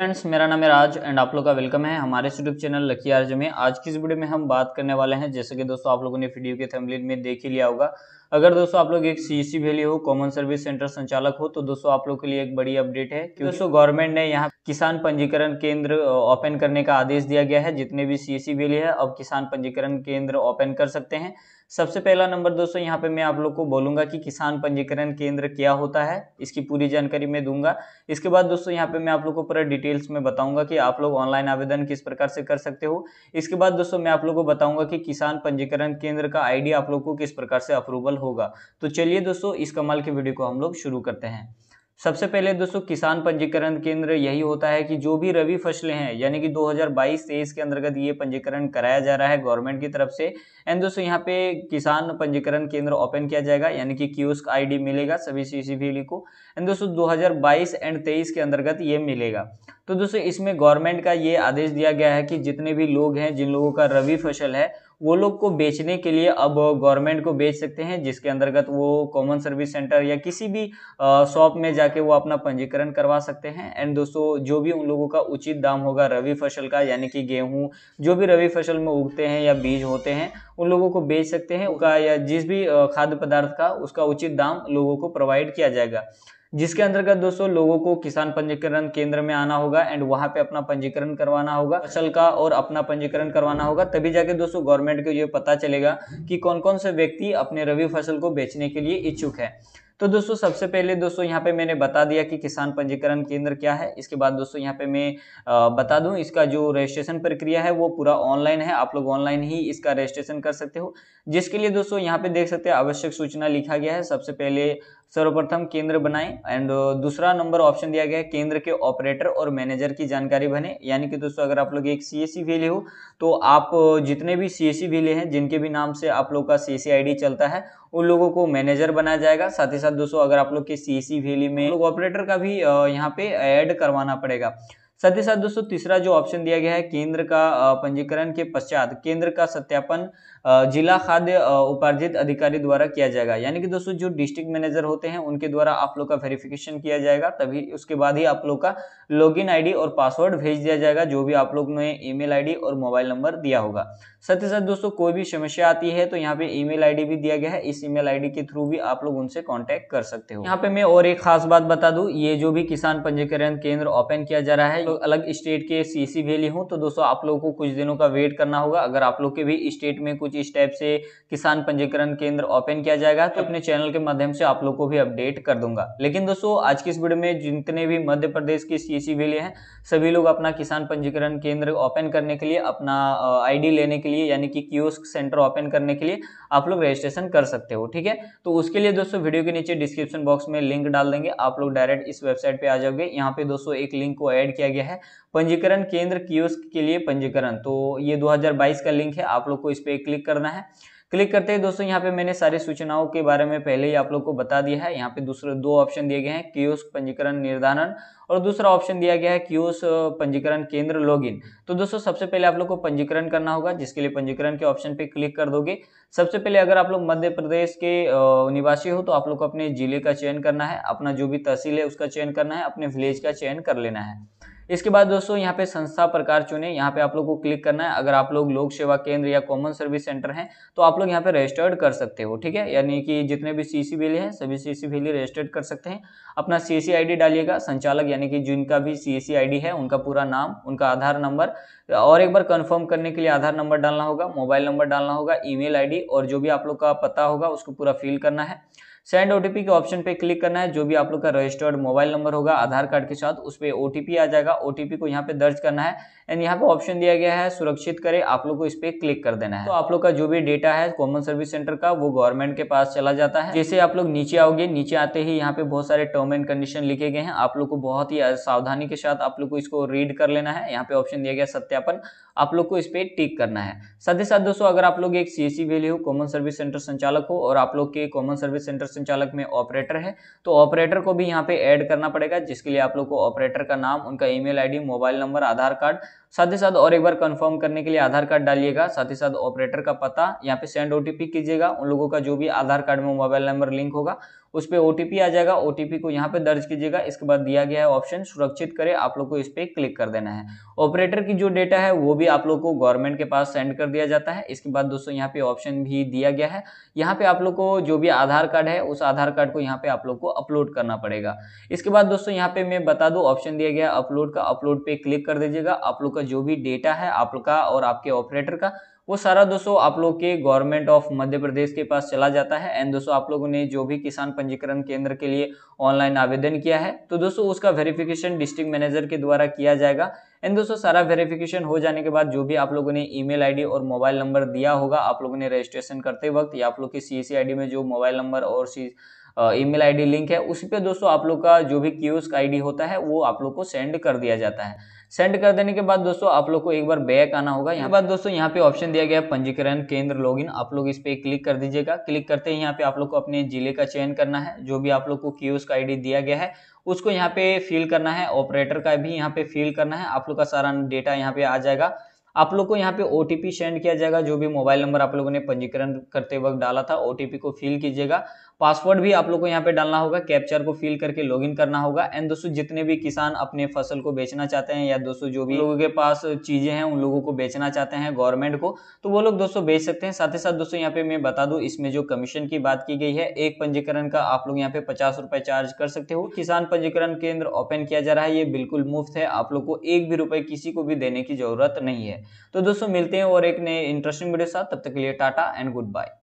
friends मेरा नाम है राज एंड आप लोग का वेलकम है हमारे यूट्यूब चैनल लकी आर्ज में आज की इस वीडियो में हम बात करने वाले हैं जैसे कि दोस्तों आप लोगों ने वीडियो के थंबनेल में देख ही लिया होगा अगर दोस्तों आप लोग एक सीसी वैली e हो कॉमन सर्विस सेंटर संचालक हो तो दोस्तों आप लोग के लिए एक बड़ी अपडेट है क्योंकि दोस्तों गवर्नमेंट ने यहाँ किसान पंजीकरण केंद्र ओपन करने का आदेश दिया गया है जितने भी सीसी वैली e है अब किसान पंजीकरण केंद्र ओपन कर सकते हैं सबसे पहला नंबर दोस्तों यहाँ पे मैं आप लोग को बोलूंगा कि किसान पंजीकरण केंद्र क्या होता है इसकी पूरी जानकारी मैं दूंगा इसके बाद दोस्तों यहाँ पे मैं आप लोग को पूरा डिटेल्स में बताऊंगा कि आप लोग ऑनलाइन आवेदन किस प्रकार से कर सकते हो इसके बाद दोस्तों मैं आप लोग को बताऊंगा कि किसान पंजीकरण केंद्र का आईडी आप लोग को किस प्रकार से अप्रूवल होगा तो चलिए दोस्तों इस कमाल की वीडियो को हम लोग शुरू करते हैं सबसे पहले दोस्तों किसान पंजीकरण केंद्र यही होता है कि जो भी रबी फसलें हैं यानी कि 2022 हजार के अंतर्गत ये पंजीकरण कराया जा रहा है गवर्नमेंट की तरफ से एंड दोस्तों यहाँ पे किसान पंजीकरण केंद्र ओपन किया जाएगा यानी कि क्यूस्क आईडी मिलेगा सभी सीसीबीली को एंड दोस्तों 2022 एंड 23 के अंतर्गत ये मिलेगा तो दोस्तों इसमें गवर्नमेंट का ये आदेश दिया गया है कि जितने भी लोग हैं जिन लोगों का रवि फसल है वो लोग को बेचने के लिए अब गवर्नमेंट को बेच सकते हैं जिसके अंतर्गत वो कॉमन सर्विस सेंटर या किसी भी शॉप में जाके वो अपना पंजीकरण करवा सकते हैं एंड दोस्तों जो भी उन लोगों का उचित दाम होगा रवि फसल का यानी कि गेहूं जो भी रवि फसल में उगते हैं या बीज होते हैं उन लोगों को बेच सकते हैं उनका या जिस भी खाद्य पदार्थ का उसका उचित दाम लोगों को प्रोवाइड किया जाएगा जिसके अंतर्गत दोस्तों लोगों को किसान पंजीकरण केंद्र में आना होगा एंड वहां पे अपना पंजीकरण करवाना होगा फसल का और अपना पंजीकरण करवाना होगा तभी जाके दोस्तों गवर्नमेंट को ये पता चलेगा कि कौन कौन से व्यक्ति अपने रवि फसल को बेचने के लिए इच्छुक है तो दोस्तों सबसे पहले दोस्तों यहाँ पे मैंने बता दिया कि किसान पंजीकरण केंद्र क्या है इसके बाद दोस्तों यहाँ पे मैं बता दूं इसका जो रजिस्ट्रेशन प्रक्रिया है वो पूरा ऑनलाइन है आप लोग ऑनलाइन ही इसका रजिस्ट्रेशन कर सकते हो जिसके लिए दोस्तों यहाँ पे देख सकते हैं आवश्यक सूचना लिखा गया है सबसे पहले सर्वप्रथम केंद्र बनाएं एंड दूसरा नंबर ऑप्शन दिया गया है केंद्र के ऑपरेटर और मैनेजर की जानकारी बने यानी कि दोस्तों अगर आप लोग एक सी एस वैल्यू हो तो आप जितने भी सी एस वेले हैं जिनके भी नाम से आप लोग का सी एस आईडी चलता है उन लोगों को मैनेजर बनाया जाएगा साथ ही साथ दोस्तों अगर आप लोग के सी एस वैल्यू में ऑपरेटर का भी यहाँ पे ऐड करवाना पड़ेगा साथ ही साथ दोस्तों तीसरा जो ऑप्शन दिया गया है केंद्र का पंजीकरण के पश्चात केंद्र का सत्यापन जिला खाद्य उपार्जित अधिकारी द्वारा किया जाएगा यानी कि दोस्तों जो डिस्ट्रिक्ट मैनेजर होते हैं उनके द्वारा आप लोग का वेरिफिकेशन किया जाएगा तभी उसके बाद ही आप लोग का लॉग आईडी और पासवर्ड भेज दिया जाएगा जो भी आप लोग ने ईमेल आईडी और मोबाइल नंबर दिया होगा साथ ही साथ दोस्तों कोई भी समस्या आती है तो यहाँ पे ईमेल आईडी भी दिया गया है इस ईमेल आईडी के थ्रू भी आप लोग उनसे कॉन्टेक्ट कर सकते हो यहाँ पे मैं और एक खास बात बता दू ये जो भी किसान पंजीकरण केंद्र ओपन किया जा रहा है तो अलग स्टेट के सीसी वैली हूँ तो दोस्तों आप लोगों को कुछ दिनों का वेट करना होगा अगर आप लोग के भी स्टेट में कुछ इस टाइप से किसान पंजीकरण केंद्र ओपन किया जाएगा तो अपने चैनल के माध्यम से आप लोग को भी अपडेट कर दूंगा लेकिन दोस्तों आज की इस वीडियो में जितने भी मध्य प्रदेश के सीसी वैली है सभी लोग अपना किसान पंजीकरण केंद्र ओपन करने के लिए अपना आई लेने के लिए यानी कि क्यूस्क सेंटर ओपन करने के लिए आप लोग रजिस्ट्रेशन कर सकते हो ठीक है तो उसके लिए दोस्तों वीडियो के नीचे डिस्क्रिप्शन बॉक्स में लिंक डाल देंगे आप लोग डायरेक्ट इस वेबसाइट पर आ जाओगे यहाँ पे दोस्तों एक लिंक को ऐड किया गया है पंजीकरण केंद्र क्यूस्क के लिए पंजीकरण तो ये दो का लिंक है आप लोग को इस पर क्लिक करना है क्लिक करते हैं दोस्तों यहाँ पे मैंने सारे सूचनाओं के बारे में पहले ही आप लोग को बता दिया है यहाँ पे दूसरे दो ऑप्शन दिए गए हैं कियोस्क पंजीकरण निर्धारण और दूसरा ऑप्शन दिया गया है कियोस्क पंजीकरण केंद्र लॉगिन तो दोस्तों सबसे पहले आप लोग को पंजीकरण करना होगा जिसके लिए पंजीकरण के ऑप्शन पे क्लिक कर दोगे सबसे पहले अगर आप लोग मध्य प्रदेश के निवासी हो तो आप लोग को अपने जिले का चयन करना है अपना जो भी तहसील है उसका चयन करना है अपने विलेज का चयन कर लेना है इसके बाद दोस्तों यहाँ पे संस्था प्रकार चुने यहाँ पे आप लोग को क्लिक करना है अगर आप लोग लोक सेवा केंद्र या कॉमन सर्विस सेंटर हैं तो आप लोग यहाँ पे रजिस्टर्ड कर सकते हो ठीक है यानी कि जितने भी सी सी हैं सभी सी सी वेली रजिस्टर्ड कर सकते हैं अपना सी सी आई डी डालिएगा संचालक यानी कि जिनका भी सी सी आई डी है उनका पूरा नाम उनका आधार नंबर और एक बार कन्फर्म करने के लिए आधार नंबर डालना होगा मोबाइल नंबर डालना होगा ईमेल मेल और जो भी आप लोग का पता होगा उसको पूरा फिल करना है सेंड ओटीपी के ऑप्शन पे क्लिक करना है जो भी आप लोग का रजिस्टर्ड मोबाइल नंबर होगा आधार कार्ड के साथ उस पर ओटीपी आ जाएगा ओटीपी को यहाँ पे दर्ज करना है एंड यहाँ पे ऑप्शन दिया गया है सुरक्षित करें आप लोग को इस पर क्लिक कर देना है तो आप लोग का जो भी डेटा है कॉमन सर्विस सेंटर का वो गवर्नमेंट के पास चला जाता है जैसे आप लोग नीचे आओगे नीचे आते ही यहाँ पे बहुत सारे टर्म एंड कंडीशन लिखे गए हैं आप लोग को बहुत ही सावधानी के साथ आप लोग को इसको रीड कर लेना है यहाँ पे ऑप्शन दिया गया सत्यापन आप लोग को इस पर टिक करना है साथ ही साथ दोस्तों अगर आप लोग एक सी एस e हो कॉमन सर्विस सेंटर संचालक हो और आप लोग के कॉमन सर्विस सेंटर संचालक में ऑपरेटर है तो ऑपरेटर को भी यहाँ पे ऐड करना पड़ेगा जिसके लिए आप लोग को ऑपरेटर का नाम उनका email ID mobile number Aadhaar card साथ ही साथ और एक बार कंफर्म करने के लिए आधार कार्ड डालिएगा साथ ही साथ ऑपरेटर का पता यहाँ पे सेंड ओ कीजिएगा उन लोगों का जो भी आधार कार्ड में मोबाइल नंबर लिंक होगा उस पर ओ आ जाएगा ओ को यहाँ पे दर्ज कीजिएगा इसके बाद दिया गया है ऑप्शन सुरक्षित करें आप लोग को इस पर क्लिक कर देना है ऑपरेटर की जो डेटा है वो भी आप लोग को गवर्नमेंट के पास सेंड कर दिया जाता है इसके बाद दोस्तों यहाँ पे ऑप्शन भी दिया गया है यहाँ पे आप लोग को जो भी आधार कार्ड है उस आधार कार्ड को यहाँ पे आप लोग को अपलोड करना पड़ेगा इसके बाद दोस्तों यहाँ पे मैं बता दूँ ऑप्शन दिया गया अपलोड का अपलोड पे क्लिक कर दीजिएगा आप लोग का जो भी डेटा है आप लोग का और आपके ऑपरेटर का वो सारा दोस्तों आप लोग के गवर्नमेंट ऑफ मध्य प्रदेश के पास चला जाता है एंड दोस्तों आप लोगों ने जो भी किसान पंजीकरण केंद्र के लिए ऑनलाइन आवेदन किया है तो दोस्तों उसका वेरिफिकेशन डिस्ट्रिक्ट मैनेजर के द्वारा किया जाएगा एंड दोस्तों सारा वेरिफिकेशन हो जाने के बाद जो भी आप लोगों ने ईमेल आईडी और मोबाइल नंबर दिया होगा आप लोगों ने रजिस्ट्रेशन करते वक्त या आप लोग की सी आईडी में जो मोबाइल नंबर और सी ईमेल आईडी लिंक है उस पर दोस्तों आप लोग का जो भी क्यूस्क आईडी होता है वो आप लोग को सेंड कर दिया जाता है सेंड कर देने के बाद दोस्तों आप लोग को एक बार बैक आना होगा यहाँ बाद दोस्तों यहाँ पे ऑप्शन दिया गया पंजीकरण केंद्र लॉगिन आप लोग इस पे क्लिक कर दीजिएगा क्लिक करते ही यहाँ पे आप लोग को अपने जिले का चयन करना है जो भी आप लोग को क्यूज का आई दिया गया है उसको यहाँ पे फिल करना है ऑपरेटर का भी यहाँ पे फिल करना है आप लोग का सारा डेटा यहाँ पे आ जाएगा आप लोग को यहाँ पे ओ सेंड किया जाएगा जो भी मोबाइल नंबर आप लोगों ने पंजीकरण करते वक्त डाला था ओ को फिल कीजिएगा पासवर्ड भी आप लोग को यहाँ पे डालना होगा कैप्चर को फिल करके लॉगिन करना होगा एंड दोस्तों जितने भी किसान अपने फसल को बेचना चाहते हैं या दोस्तों जो भी लोगों के पास चीज़ें हैं उन लोगों को बेचना चाहते हैं गवर्नमेंट को तो वो लोग दोस्तों बेच सकते हैं साथ ही साथ दोस्तों यहाँ पे मैं बता दूँ इसमें जो कमीशन की बात की गई है एक पंजीकरण का आप लोग यहाँ पे पचास चार्ज कर सकते हो किसान पंजीकरण केंद्र ओपन किया जा रहा है ये बिल्कुल मुफ्त है आप लोग को एक भी रुपये किसी को भी देने की जरूरत नहीं है तो दोस्तों मिलते हैं और एक नए इंटरेस्टिंग वीडियो साथ तब तक के लिए टाटा एंड गुड बाय